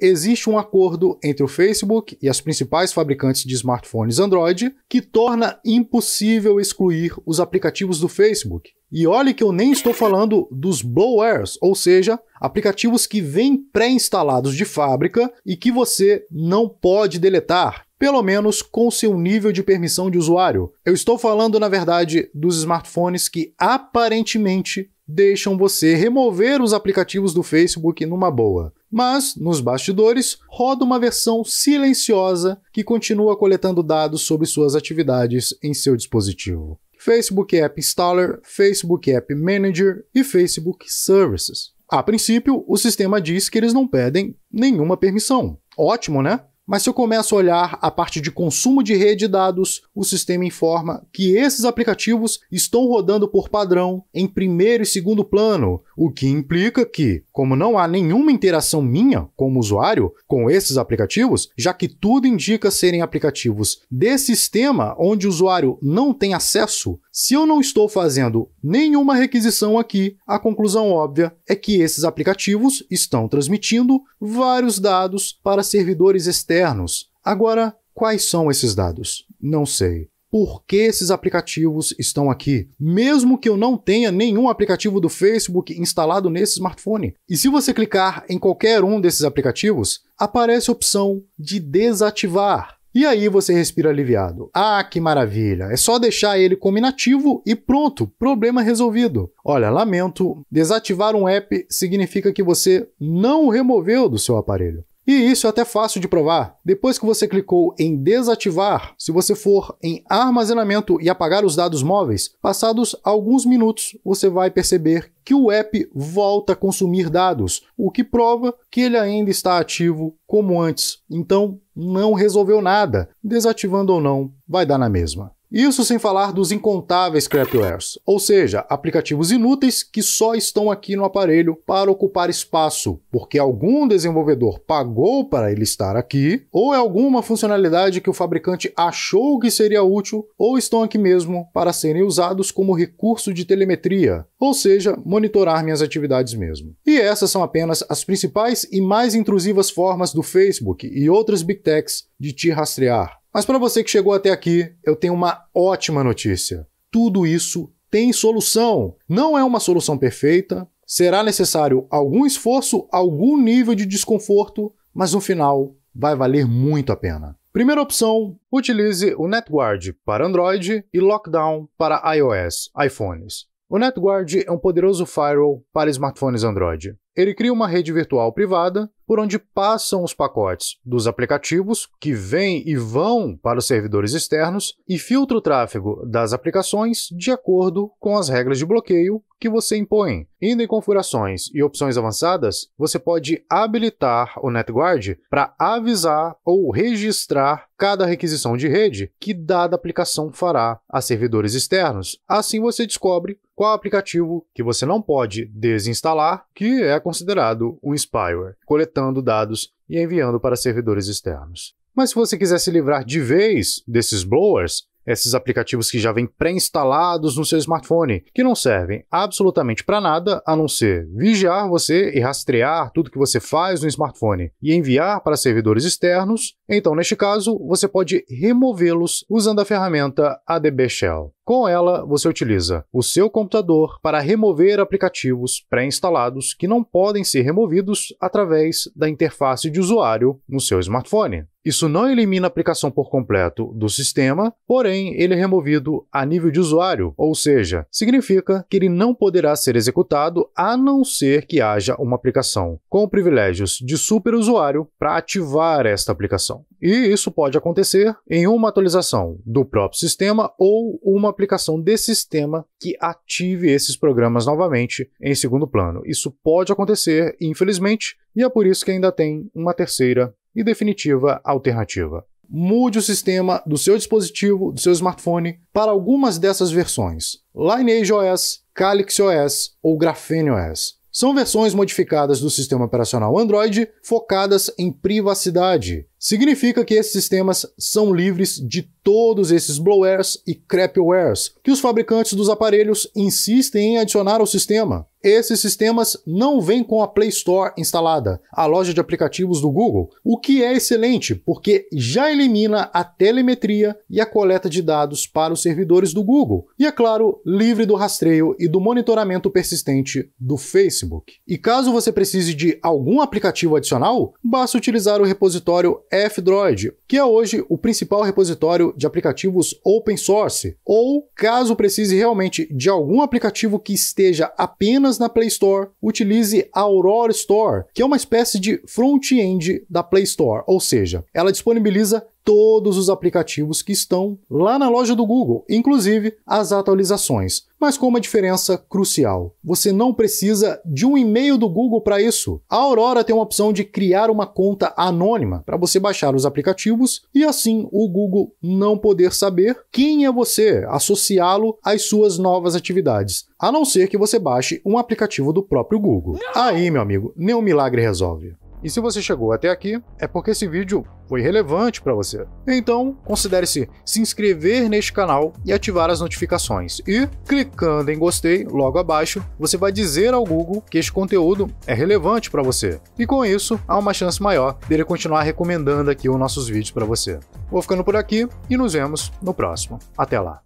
existe um acordo entre o Facebook e as principais fabricantes de smartphones Android que torna impossível excluir os aplicativos do Facebook. E olhe que eu nem estou falando dos blowers, ou seja, aplicativos que vêm pré-instalados de fábrica e que você não pode deletar, pelo menos com seu nível de permissão de usuário. Eu estou falando, na verdade, dos smartphones que aparentemente deixam você remover os aplicativos do Facebook numa boa. Mas, nos bastidores, roda uma versão silenciosa que continua coletando dados sobre suas atividades em seu dispositivo. Facebook App Installer, Facebook App Manager e Facebook Services. A princípio, o sistema diz que eles não pedem nenhuma permissão. Ótimo, né? Mas se eu começo a olhar a parte de consumo de rede de dados, o sistema informa que esses aplicativos estão rodando por padrão em primeiro e segundo plano, o que implica que, como não há nenhuma interação minha como usuário com esses aplicativos, já que tudo indica serem aplicativos de sistema onde o usuário não tem acesso, se eu não estou fazendo nenhuma requisição aqui, a conclusão óbvia é que esses aplicativos estão transmitindo vários dados para servidores externos. Agora, quais são esses dados? Não sei por que esses aplicativos estão aqui, mesmo que eu não tenha nenhum aplicativo do Facebook instalado nesse smartphone. E se você clicar em qualquer um desses aplicativos, aparece a opção de desativar. E aí você respira aliviado. Ah, que maravilha! É só deixar ele como inativo e pronto, problema resolvido. Olha, lamento, desativar um app significa que você não o removeu do seu aparelho. E isso é até fácil de provar. Depois que você clicou em desativar, se você for em armazenamento e apagar os dados móveis, passados alguns minutos você vai perceber que o app volta a consumir dados, o que prova que ele ainda está ativo como antes. Então, não resolveu nada. Desativando ou não, vai dar na mesma. Isso sem falar dos incontáveis crapwares, ou seja, aplicativos inúteis que só estão aqui no aparelho para ocupar espaço, porque algum desenvolvedor pagou para ele estar aqui, ou é alguma funcionalidade que o fabricante achou que seria útil, ou estão aqui mesmo para serem usados como recurso de telemetria, ou seja, monitorar minhas atividades mesmo. E essas são apenas as principais e mais intrusivas formas do Facebook e outras big techs de te rastrear. Mas para você que chegou até aqui, eu tenho uma ótima notícia. Tudo isso tem solução. Não é uma solução perfeita, será necessário algum esforço, algum nível de desconforto, mas no final vai valer muito a pena. Primeira opção: utilize o NetGuard para Android e Lockdown para iOS, iPhones. O NetGuard é um poderoso firewall para smartphones Android. Ele cria uma rede virtual privada por onde passam os pacotes dos aplicativos que vêm e vão para os servidores externos e filtra o tráfego das aplicações de acordo com as regras de bloqueio que você impõe. Indo em configurações e opções avançadas, você pode habilitar o NetGuard para avisar ou registrar cada requisição de rede que dada aplicação fará a servidores externos. Assim você descobre qual aplicativo que você não pode desinstalar, que é considerado um spyware, coletando dados e enviando para servidores externos. Mas se você quiser se livrar de vez desses blowers, esses aplicativos que já vêm pré-instalados no seu smartphone, que não servem absolutamente para nada a não ser vigiar você e rastrear tudo que você faz no smartphone e enviar para servidores externos, então neste caso você pode removê-los usando a ferramenta ADB Shell. Com ela, você utiliza o seu computador para remover aplicativos pré-instalados que não podem ser removidos através da interface de usuário no seu smartphone. Isso não elimina a aplicação por completo do sistema, porém ele é removido a nível de usuário, ou seja, significa que ele não poderá ser executado a não ser que haja uma aplicação com privilégios de superusuário para ativar esta aplicação. E isso pode acontecer em uma atualização do próprio sistema ou uma aplicação de sistema que ative esses programas novamente em segundo plano. Isso pode acontecer, infelizmente, e é por isso que ainda tem uma terceira e definitiva alternativa. Mude o sistema do seu dispositivo, do seu smartphone, para algumas dessas versões: Lineage OS, Calyx OS ou Graphene OS. São versões modificadas do sistema operacional Android focadas em privacidade. Significa que esses sistemas são livres de todos esses blowwares e crapwares que os fabricantes dos aparelhos insistem em adicionar ao sistema. Esses sistemas não vêm com a Play Store instalada, a loja de aplicativos do Google, o que é excelente porque já elimina a telemetria e a coleta de dados para os servidores do Google, e é claro, livre do rastreio e do monitoramento persistente do Facebook. E caso você precise de algum aplicativo adicional, basta utilizar o repositório F-Droid, que é hoje o principal repositório de aplicativos open source, ou caso precise realmente de algum aplicativo que esteja apenas apenas na Play Store, utilize a Aurora Store, que é uma espécie de front-end da Play Store, ou seja, ela disponibiliza todos os aplicativos que estão lá na loja do Google, inclusive as atualizações. Mas com uma diferença crucial: você não precisa de um e-mail do Google para isso. A Aurora tem uma opção de criar uma conta anônima para você baixar os aplicativos e assim o Google não poder saber quem é você, associá-lo às suas novas atividades a não ser que você baixe um aplicativo do próprio Google. Aí, meu amigo, nenhum milagre resolve. E se você chegou até aqui, é porque esse vídeo foi relevante para você. Então, considere-se se inscrever neste canal e ativar as notificações. E, clicando em gostei logo abaixo, você vai dizer ao Google que este conteúdo é relevante para você. E com isso, há uma chance maior dele continuar recomendando aqui os nossos vídeos para você. Vou ficando por aqui e nos vemos no próximo. Até lá!